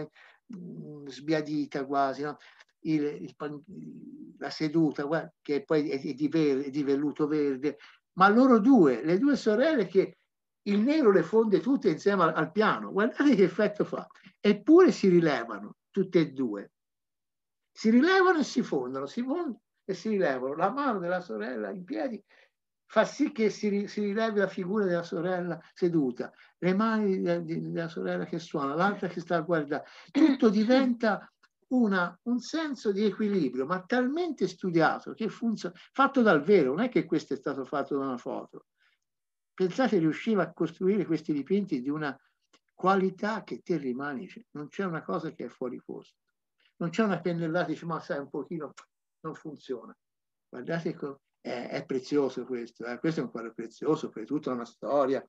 mm, sbiadita quasi. No? il, il, la seduta, guarda, che poi è di, verde, è di velluto verde, ma loro due, le due sorelle che il nero le fonde tutte insieme al, al piano, guardate che effetto fa, eppure si rilevano tutte e due, si rilevano e si fondono, si fondono e si rilevano, la mano della sorella in piedi fa sì che si, si rilevi la figura della sorella seduta, le mani della, della sorella che suona, l'altra che sta a guardare, tutto diventa una, un senso di equilibrio, ma talmente studiato che funziona, fatto dal vero, non è che questo è stato fatto da una foto. Pensate, riusciva a costruire questi dipinti di una qualità che te rimani, cioè, non c'è una cosa che è fuori posto, non c'è una pennellata, dice ma sai un pochino, non funziona. Guardate, è, è prezioso questo, eh? questo è un quadro prezioso per tutta una storia,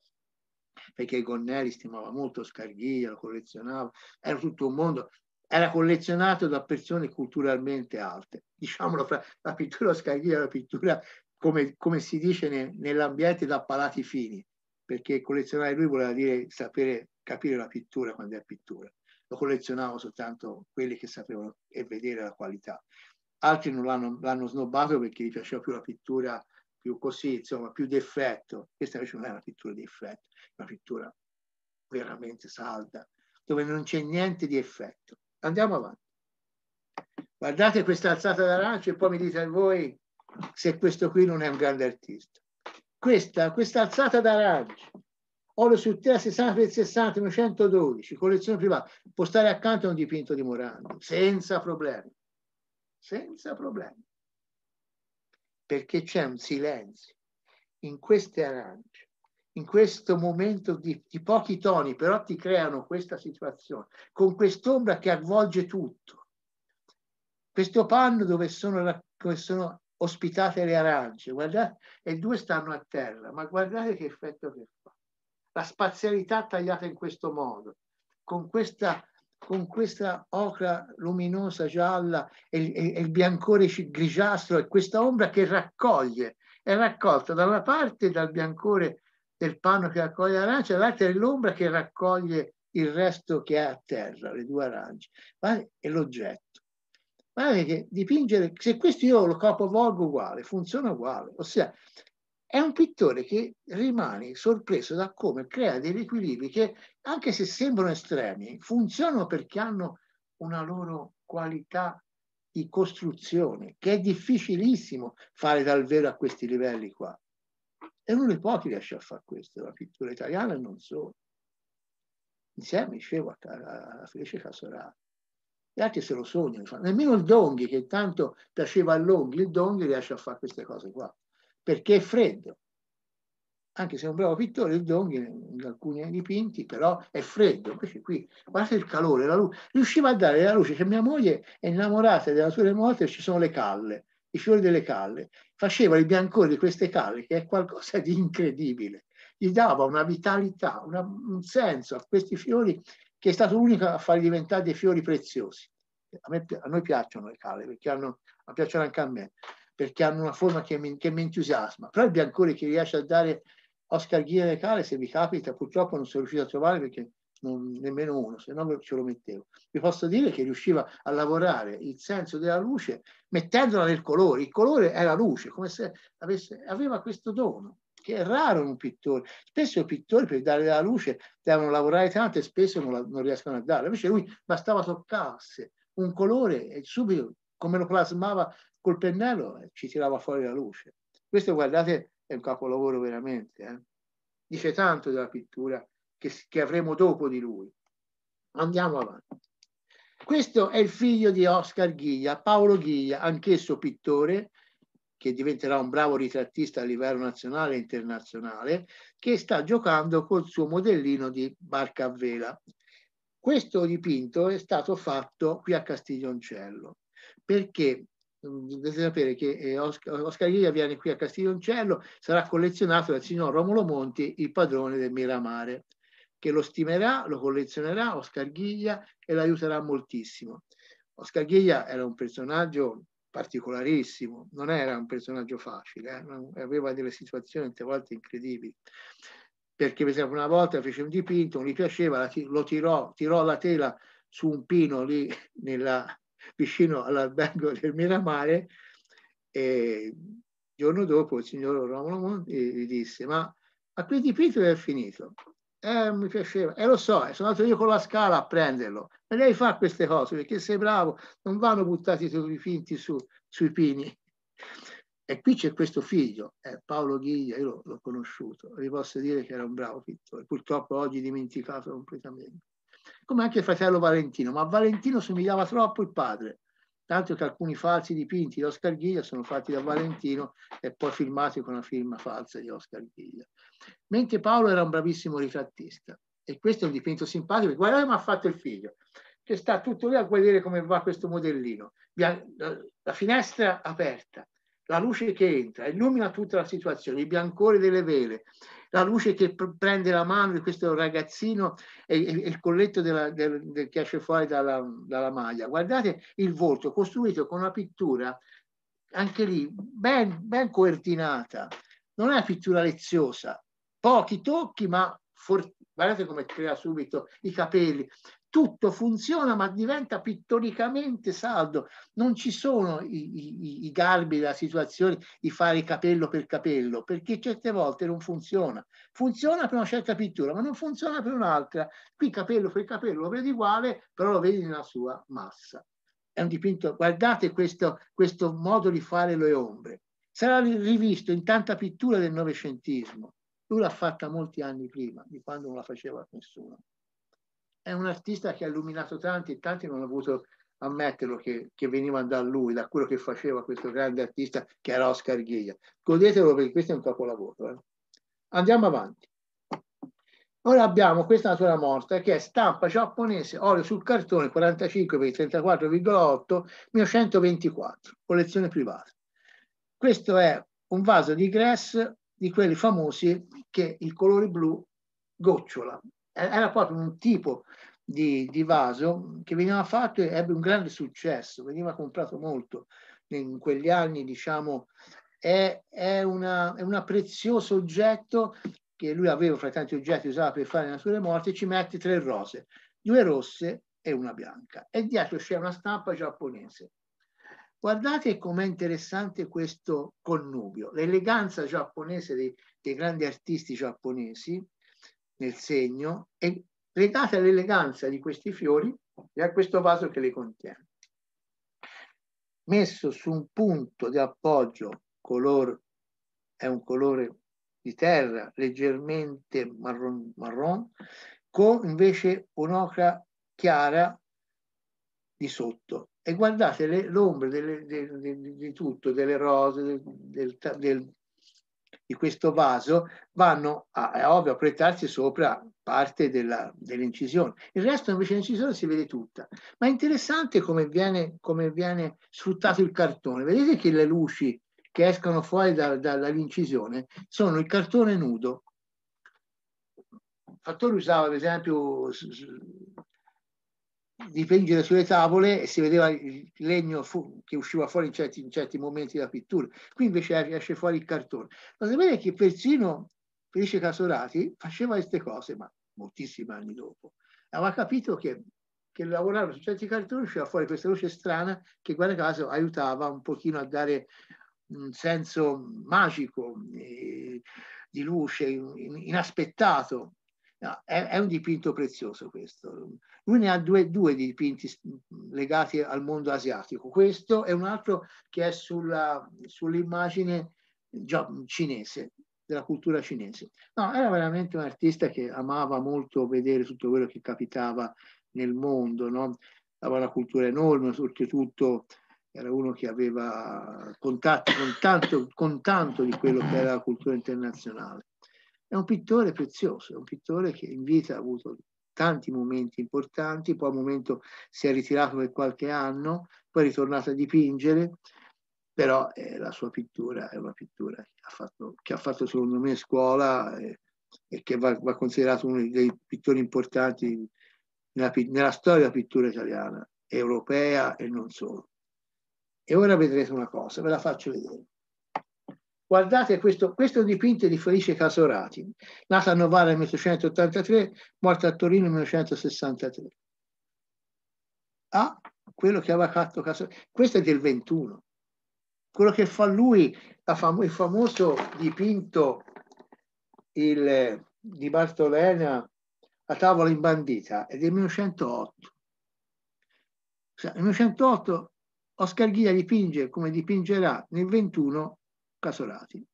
perché Gonnelli stimava molto Scarghia, lo collezionava, era tutto un mondo, era collezionato da persone culturalmente alte. Diciamolo fra la pittura scagliera e la pittura, come, come si dice ne, nell'ambiente, da palati fini, perché collezionare lui voleva dire sapere capire la pittura quando è pittura. Lo collezionavano soltanto quelli che sapevano e vedere la qualità. Altri non l'hanno, l'hanno snobbato perché gli piaceva più la pittura più così, insomma, più d'effetto. Questa invece non è una pittura di effetto, è una pittura veramente salda, dove non c'è niente di effetto. Andiamo avanti. Guardate questa alzata d'arancio e poi mi dite voi se questo qui non è un grande artista. Questa, questa alzata d'arancio, olio su terra 60 per 60 112, collezione privata, può stare accanto a un dipinto di Morandi, senza problemi. Senza problemi. Perché c'è un silenzio in queste arance in questo momento di, di pochi toni, però ti creano questa situazione, con quest'ombra che avvolge tutto. Questo panno dove sono, dove sono ospitate le arance, guardate, e due stanno a terra, ma guardate che effetto che fa. La spazialità tagliata in questo modo, con questa, con questa ocra luminosa gialla e, e, e il biancore grigiastro e questa ombra che raccoglie, è raccolta da una parte dal biancore del panno che raccoglie l'arancia, l'altra è l'ombra che raccoglie il resto che è a terra, le due arance, ma è l'oggetto. Guardate che dipingere, se questo io lo capovolgo uguale, funziona uguale, ossia è un pittore che rimane sorpreso da come crea degli equilibri che, anche se sembrano estremi, funzionano perché hanno una loro qualità di costruzione, che è difficilissimo fare dal vero a questi livelli qua. È uno dei pochi che riesce a fare questo, la pittura italiana non solo. Insieme, dicevo, a, a, a Felice Casorati. Gli altri se lo sognano. Cioè, nemmeno il Donghi, che tanto piaceva all'Onghi, il Donghi riesce a fare queste cose qua, perché è freddo. Anche se è un bravo pittore, il Donghi in alcuni dipinti, però è freddo. Invece qui, guardate il calore, la luce. Riusciva a dare la luce, cioè mia moglie è innamorata della sua morte ci sono le calle, i fiori delle calle faceva il biancore di queste è qualcosa di incredibile. Gli dava una vitalità, una, un senso a questi fiori che è stato l'unico a farli diventare dei fiori preziosi. A, me, a noi piacciono le cale, perché hanno, piacciono anche a me, perché hanno una forma che mi, che mi entusiasma. Però il biancore che riesce a dare Oscar Ghia alle cale, se vi capita, purtroppo non sono riuscito a trovare perché non, nemmeno uno, se no ce lo mettevo. Vi posso dire che riusciva a lavorare il senso della luce mettendola nel colore, il colore era luce, come se avesse, aveva questo dono che è raro in un pittore. Spesso i pittori per dare la luce devono lavorare tanto e spesso non, la, non riescono a darla. Invece lui bastava toccarsi un colore e subito, come lo plasmava col pennello, eh, ci tirava fuori la luce. Questo, guardate, è un capolavoro veramente. Eh? Dice tanto della pittura che, che avremo dopo di lui. Andiamo avanti. Questo è il figlio di Oscar Ghiglia, Paolo Ghiglia, anch'esso pittore, che diventerà un bravo ritrattista a livello nazionale e internazionale, che sta giocando col suo modellino di barca a vela. Questo dipinto è stato fatto qui a Castiglioncello, perché mm, dovete sapere che eh, Oscar Ghiglia viene qui a Castiglioncello, sarà collezionato dal signor Romolo Monti, il padrone del Miramare che lo stimerà, lo collezionerà, Oscar Ghiglia, e l'aiuterà moltissimo. Oscar Ghiglia era un personaggio particolarissimo, non era un personaggio facile, eh? aveva delle situazioni a volte incredibili. Perché, per esempio, una volta fece un dipinto, non gli piaceva, lo tirò, tirò la tela su un pino lì nella, vicino all'albergo del Miramare e il giorno dopo il signor Romolo Monti gli disse ma, ma quel dipinto è finito eh, mi piaceva. E eh, lo so, eh, sono andato io con la scala a prenderlo. E lei fa queste cose perché sei bravo, non vanno buttati tutti i finti su, sui pini. E qui c'è questo figlio, eh, Paolo Ghiglia, io l'ho conosciuto, vi posso dire che era un bravo pittore, purtroppo oggi dimenticato completamente. Come anche il fratello Valentino, ma Valentino somigliava troppo al padre tanto che alcuni falsi dipinti di Oscar Ghiglia sono fatti da Valentino e poi filmati con la firma falsa di Oscar Ghiglia. Mentre Paolo era un bravissimo ritrattista e questo è un dipinto simpatico, guardate come ha fatto il figlio, che sta tutto lì a guardare come va questo modellino, la finestra aperta, la luce che entra illumina tutta la situazione, i biancori delle vele, la luce che prende la mano di questo ragazzino e, il colletto della, del, del, che esce fuori dalla, dalla maglia. Guardate il volto costruito con una pittura anche lì ben, ben coordinata, non è una pittura leziosa, pochi tocchi ma guardate come crea subito i capelli, tutto funziona ma diventa pittoricamente saldo, non ci sono i, i, i garbi della situazione di fare capello per capello, perché certe volte non funziona. Funziona per una certa pittura, ma non funziona per un'altra. Qui capello per capello lo vedi uguale, però lo vedi nella sua massa. È un dipinto, guardate questo, questo modo di fare le ombre. Sarà rivisto in tanta pittura del Novecentismo. Lui l'ha fatta molti anni prima, di quando non la faceva nessuno è un artista che ha illuminato tanti, tanti non hanno avuto ammetterlo che, che venivano da lui, da quello che faceva questo grande artista che era Oscar Ghiglia. Godetelo perché questo è un capolavoro. Eh. Andiamo avanti. Ora abbiamo questa natura morta che è stampa giapponese, olio sul cartone 45 x 34,8 1924, collezione privata. Questo è un vaso di grass di quelli famosi che il colore blu gocciola, eh, era proprio un tipo di, di vaso che veniva fatto e ebbe un grande successo, veniva comprato molto in quegli anni, diciamo, è, è, una, è un prezioso oggetto che lui aveva fra tanti oggetti usava per fare nature morte, ci mette tre rose, due rosse e una bianca. E dietro c'è una stampa giapponese. Guardate com'è interessante questo connubio, l'eleganza giapponese dei, dei grandi artisti giapponesi nel segno e legate all'eleganza di questi fiori e a questo vaso che le contiene. Messo su un punto di appoggio, color è un colore di terra leggermente marron, marron con invece un'ocra chiara di sotto. E guardate l'ombra di tutto, delle rose, del, del, del di questo vaso vanno a, è ovvio, a proiettarsi sopra parte dell'incisione. Dell Il resto invece dell'incisione si vede tutta. Ma è interessante come viene, come viene, sfruttato il cartone. Vedete che le luci che escono fuori da, da, dall'incisione sono il cartone nudo. Fattore usava, ad esempio, dipingere sulle tavole e si vedeva il legno fu- che usciva fuori in certi, in certi momenti della pittura. Qui invece esce fuori il cartone. Ma sapete che persino Felice Casorati faceva queste cose, ma moltissimi anni dopo. Aveva capito che, che lavorando su certi cartoni usciva fuori questa luce strana che, guarda caso, aiutava un pochino a dare un senso magico eh, di luce, inaspettato è, è, un dipinto prezioso questo. Lui ne ha due, due dipinti legati al mondo asiatico. Questo è un altro che è sull'immagine sull cinese, della cultura cinese. No, era veramente un artista che amava molto vedere tutto quello che capitava nel mondo, no? aveva una cultura enorme, oltretutto era uno che aveva contatti con tanto, con tanto di quello che era la cultura internazionale. È un pittore prezioso, è un pittore che in vita ha avuto tanti momenti importanti, poi al momento si è ritirato per qualche anno, poi è ritornato a dipingere, però eh, la sua pittura è una pittura che ha fatto, che ha fatto secondo me scuola eh, e che va, va, considerato uno dei pittori importanti nella, nella storia della pittura italiana, europea e non solo. E ora vedrete una cosa, ve la faccio vedere. Guardate, questo, questo dipinto di Felice Casorati, nata a Novara nel 1883, morta a Torino nel 1963. Ah, quello che aveva fatto Casorati, questo è del 21. Quello che fa lui, fam il famoso dipinto il, di Bartolena, a tavola imbandita, è del 1908. Cioè, nel 1908 Oscar Ghia dipinge come dipingerà nel 21 casolati.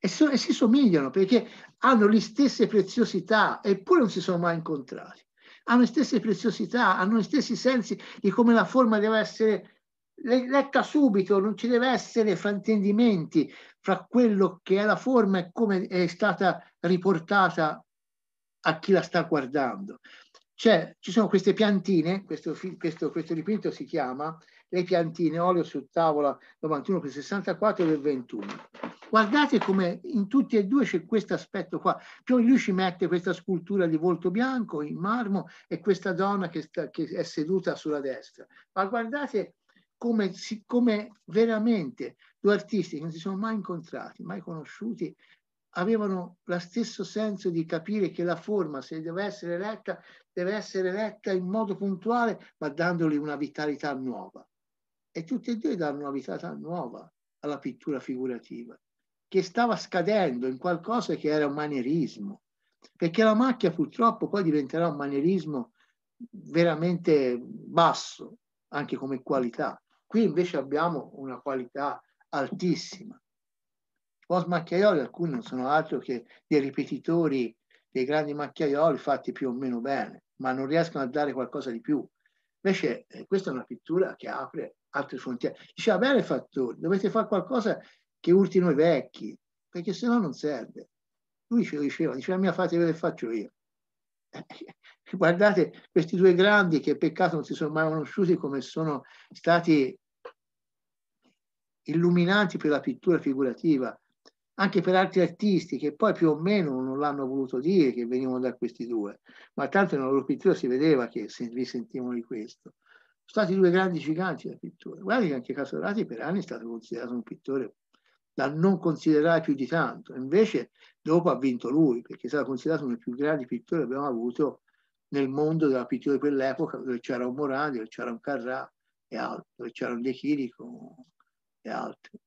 E, so, e si somigliano perché hanno le stesse preziosità, eppure non si sono mai incontrati. Hanno le stesse preziosità, hanno gli stessi sensi di come la forma deve essere letta subito, non ci deve essere fraintendimenti fra quello che è la forma e come è stata riportata a chi la sta guardando. Cioè, ci sono queste piantine, questo, questo, questo dipinto si chiama le piantine olio su tavola 91 per 64 del 21. Guardate come in tutti e due c'è questo aspetto qua. Più lui ci mette questa scultura di volto bianco in marmo e questa donna che, sta, che è seduta sulla destra. Ma guardate come, come veramente due artisti che non si sono mai incontrati, mai conosciuti, avevano lo stesso senso di capire che la forma, se deve essere letta, deve essere letta in modo puntuale, ma dandogli una vitalità nuova e tutti e due danno una vita nuova alla pittura figurativa, che stava scadendo in qualcosa che era un manierismo, perché la macchia purtroppo poi diventerà un manierismo veramente basso, anche come qualità. Qui invece abbiamo una qualità altissima. Post macchiaioli alcuni non sono altro che dei ripetitori dei grandi macchiaioli fatti più o meno bene, ma non riescono a dare qualcosa di più. Invece eh, questa è una pittura che apre altre frontiere. Diceva, bene fattori, dovete fare qualcosa che urti noi vecchi, perché se no non serve. Lui ce lo diceva, diceva mia fate ve le faccio io. Guardate questi due grandi che peccato non si sono mai conosciuti come sono stati illuminanti per la pittura figurativa, anche per altri artisti che poi più o meno non l'hanno voluto dire che venivano da questi due, ma tanto nella loro pittura si vedeva che vi sentivano di questo. Sono stati due grandi giganti della pittura. Guarda che anche Casorati per anni è stato considerato un pittore da non considerare più di tanto. Invece dopo ha vinto lui, perché è stato considerato uno dei più grandi pittori che abbiamo avuto nel mondo della pittura di quell'epoca, dove c'era un Morandi, dove c'era un Carrà e altri, dove c'era un De Chirico e altri.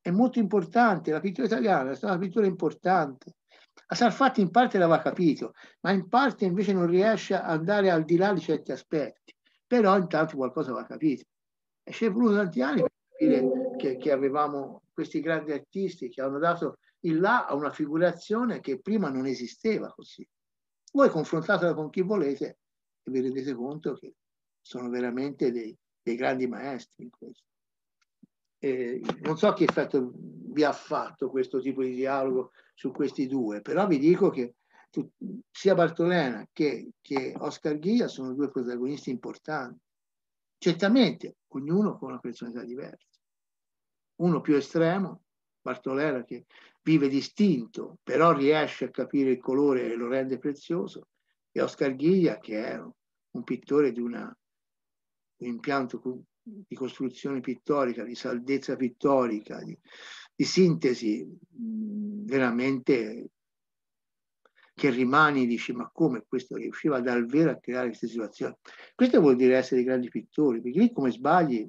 È molto importante, la pittura italiana è stata una pittura importante. A Sarfatti in parte l'aveva capito, ma in parte invece non riesce ad andare al di là di certi aspetti però intanto qualcosa va capito. E ci è voluto tanti anni per capire che, che avevamo questi grandi artisti che hanno dato il là a una figurazione che prima non esisteva così. Voi confrontatela con chi volete e vi rendete conto che sono veramente dei, dei grandi maestri in questo. Eh, non so che effetto vi ha fatto questo tipo di dialogo su questi due, però vi dico che sia Bartolena che, che Oscar Ghia sono due protagonisti importanti. Certamente, ognuno con una personalità diversa. Uno più estremo, Bartolena che vive distinto, però riesce a capire il colore e lo rende prezioso, e Oscar Ghia che è un pittore di una, un impianto di costruzione pittorica, di saldezza pittorica, di, di sintesi veramente che rimani e dici ma come questo riusciva davvero a creare queste situazioni? Questo vuol dire essere grandi pittori, perché lì come sbagli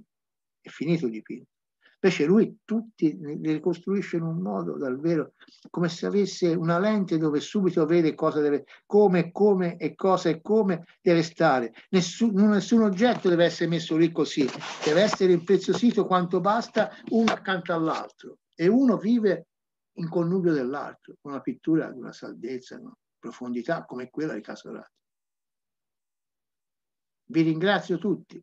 è finito di più. Invece lui tutti li ricostruisce in un modo davvero come se avesse una lente dove subito vede cosa deve, come, come e cosa e come deve stare. Nessun, nessun oggetto deve essere messo lì così, deve essere impreziosito quanto basta uno accanto all'altro e uno vive in connubio dell'altro, con una pittura di una saldezza, una profondità come quella di Casorati. Vi ringrazio tutti.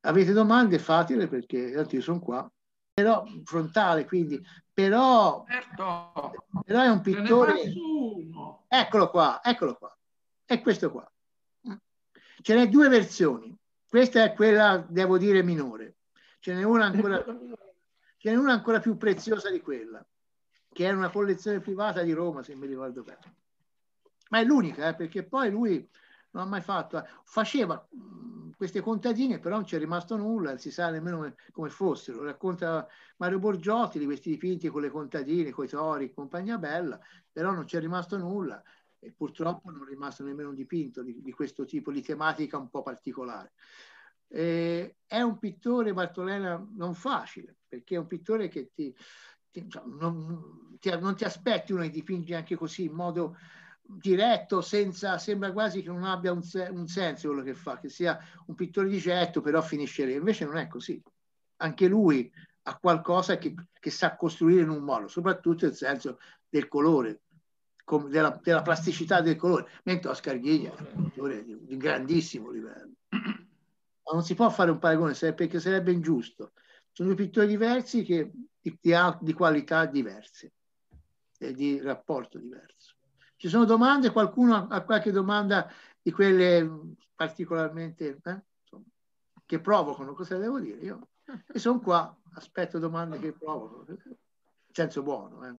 Avete domande? Fatele perché io sono qua. Però frontale, quindi, però, certo. però è un pittore. Eccolo qua, eccolo qua. È questo qua. Ce n'è due versioni. Questa è quella, devo dire, minore. Ce n'è una ancora Ce n'è una ancora più preziosa di quella, che è una collezione privata di Roma, se mi ricordo bene. Ma è l'unica, eh, perché poi lui non ha mai fatto, faceva mm, queste contadine, però non c'è rimasto nulla, non si sa nemmeno come fossero. Racconta Mario Borgiotti di questi dipinti con le contadine, con i tori, compagnia bella, però non c'è rimasto nulla e purtroppo non è rimasto nemmeno un dipinto di, di questo tipo di tematica un po' particolare. Eh, è un pittore, Bartolena, non facile, perché è un pittore che ti, ti, non, ti, non, ti, aspetti uno che dipinge anche così, in modo diretto, senza, sembra quasi che non abbia un, un senso quello che fa, che sia un pittore di getto, però finisce lì. Invece non è così. Anche lui ha qualcosa che, che sa costruire in un modo, soprattutto il senso del colore, della, della, plasticità del colore, mentre Oscar Ghiglia è un pittore di, di grandissimo livello non si può fare un paragone perché sarebbe ingiusto. Sono due pittori diversi che, di, di qualità diverse e di rapporto diverso. Ci sono domande? Qualcuno ha qualche domanda di quelle mm, particolarmente eh, insomma, che provocano? Cosa devo dire io? E sono qua, aspetto domande che provocano. In senso buono. Eh.